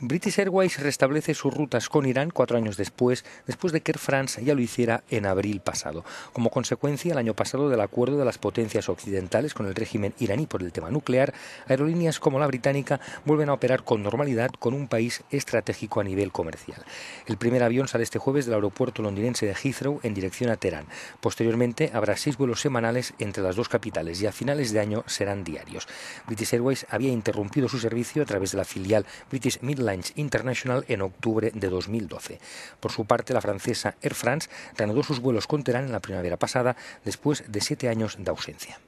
British Airways restablece sus rutas con Irán cuatro años después, después de que Air France ya lo hiciera en abril pasado, como consecuencia el año pasado del acuerdo de las potencias occidentales con el régimen iraní por el tema nuclear, aerolíneas como la británica vuelven a operar con normalidad con un país estratégico a nivel comercial. El primer avión sale este jueves del aeropuerto londinense de Heathrow en dirección a Teherán. Posteriormente habrá seis vuelos semanales entre las dos capitales y a finales de año serán diarios. British Airways había interrumpido su servicio a través de la filial British Midland International en octubre de 2012. Por su parte, la francesa Air France reanudó sus vuelos con Teherán en la primavera pasada después de siete años de ausencia.